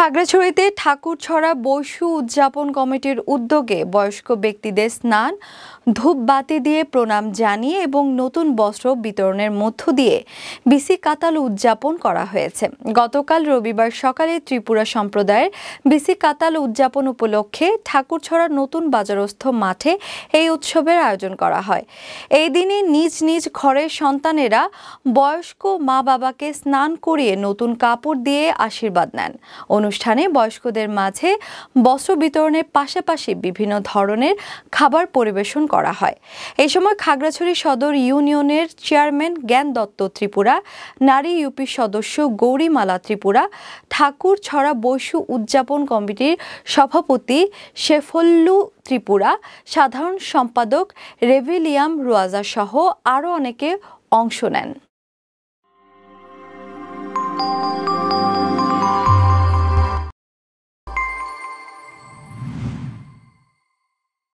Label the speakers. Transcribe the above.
Speaker 1: খাগড়াছড়িতে ঠাকুরছড়া বৈশ্য উদযাপন কমিটির উদ্যোগে বয়স্ক ব্যক্তিদের স্নান ধূপবাতি দিয়ে প্রণাম জানিয়ে এবং নতুন বস্ত্র বিতরণের মধ্য দিয়ে বিসি কাতাল উদযাপন করা হয়েছে গতকাল রবিবার সকালে ত্রিপুরা সম্প্রদায়ের বিসি কাতাল উদযাপন উপলক্ষে ঠাকুরছড়ার নতুন বাজারস্থ মাঠে এই উৎসবের আয়োজন করা হয় এই দিনে নিজ নিজ ঘরের সন্তানেরা বয়স্ক মা বাবাকে স্নান করিয়ে নতুন কাপড় দিয়ে আশীর্বাদ নেন অনুষ্ঠানে বয়স্কদের মাঝে বস্ত্র বিতরণের পাশাপাশি বিভিন্ন ধরনের খাবার পরিবেশন করা হয় এই সময় খাগড়াছড়ি সদর ইউনিয়নের চেয়ারম্যান জ্ঞান দত্ত ত্রিপুরা নারী ইউপি সদস্য গৌরীমালা ত্রিপুরা ঠাকুর ছড়া বৈশ্য উদযাপন কমিটির সভাপতি শেফল্লু ত্রিপুরা সাধারণ সম্পাদক রেভিলিয়াম রোয়াজা সহ আরও অনেকে অংশ নেন